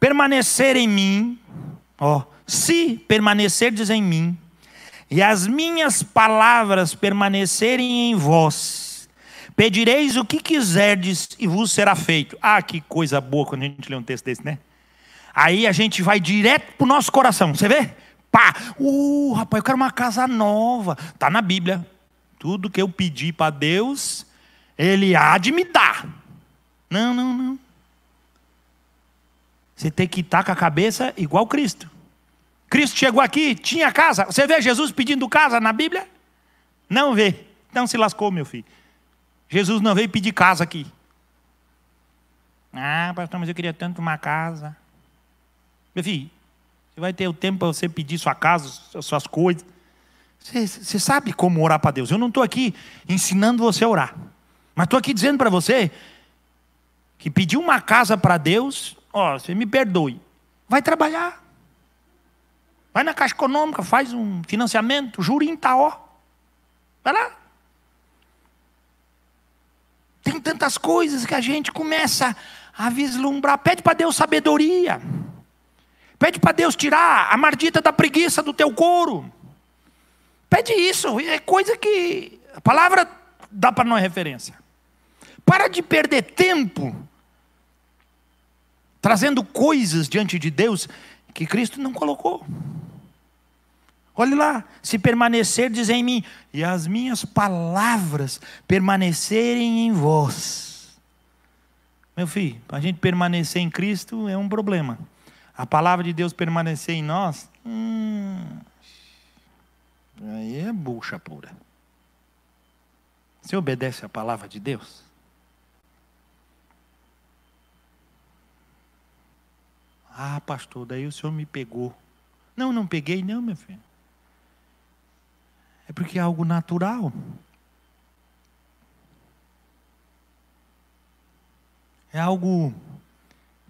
Permanecer em mim, ó, se permanecerdes em mim, e as minhas palavras permanecerem em vós, pedireis o que quiserdes e vos será feito. Ah, que coisa boa quando a gente lê um texto desse, né? Aí a gente vai direto pro nosso coração, você vê? Pá! Uh, rapaz, eu quero uma casa nova. Tá na Bíblia. Tudo que eu pedi para Deus, Ele há de me dar. Não, não, não. Você tem que estar com a cabeça igual Cristo. Cristo chegou aqui, tinha casa. Você vê Jesus pedindo casa na Bíblia? Não vê. Então se lascou, meu filho. Jesus não veio pedir casa aqui. Ah, pastor, mas eu queria tanto uma casa. Meu filho, você vai ter o tempo para você pedir sua casa, suas coisas. Você, você sabe como orar para Deus. Eu não estou aqui ensinando você a orar. Mas estou aqui dizendo para você que pedir uma casa para Deus ó, você me perdoe. Vai trabalhar. Vai na Caixa Econômica, faz um financiamento, juro em tá, Itaó. Vai lá. Tem tantas coisas que a gente começa a vislumbrar. Pede para Deus sabedoria. Pede para Deus tirar a mardita da preguiça do teu couro. Pede isso. É coisa que a palavra dá para nós referência. Para de perder tempo trazendo coisas diante de Deus que Cristo não colocou. Olhe lá, se permanecerdes em mim e as minhas palavras permanecerem em vós. Meu filho, a gente permanecer em Cristo é um problema. A palavra de Deus permanecer em nós, hum, aí é bucha pura. Você obedece à palavra de Deus? Ah, pastor, daí o senhor me pegou. Não, não peguei, não, meu filho. É porque é algo natural. É algo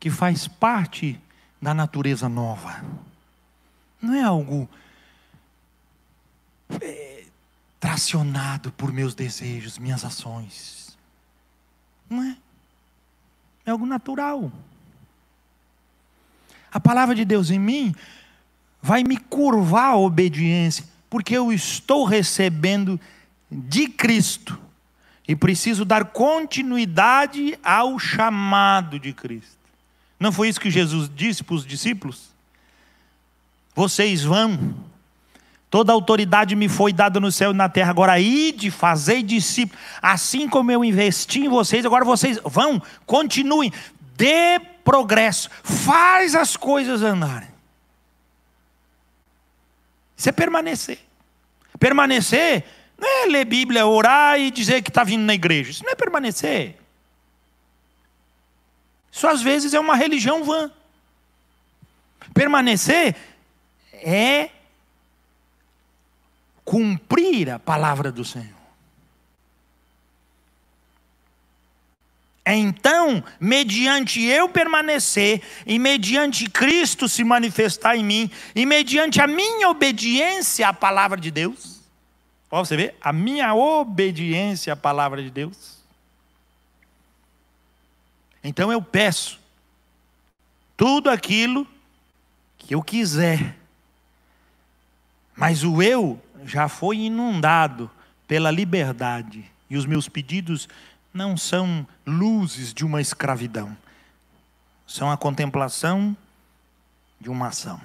que faz parte da natureza nova. Não é algo é, tracionado por meus desejos, minhas ações. Não é? É algo natural. A palavra de Deus em mim vai me curvar a obediência, porque eu estou recebendo de Cristo e preciso dar continuidade ao chamado de Cristo. Não foi isso que Jesus disse para os discípulos? Vocês vão, toda autoridade me foi dada no céu e na terra, agora ide, fazei discípulos, assim como eu investi em vocês, agora vocês vão, continuem, depois progresso, faz as coisas andarem. Isso é permanecer. Permanecer não é ler Bíblia, orar e dizer que está vindo na igreja. Isso não é permanecer. Isso às vezes é uma religião vã. Permanecer é cumprir a palavra do Senhor. É então, mediante eu permanecer, e mediante Cristo se manifestar em mim, e mediante a minha obediência à palavra de Deus, ó, você vê, a minha obediência à palavra de Deus. Então eu peço tudo aquilo que eu quiser, mas o eu já foi inundado pela liberdade, e os meus pedidos não são luzes de uma escravidão, são a contemplação de uma ação.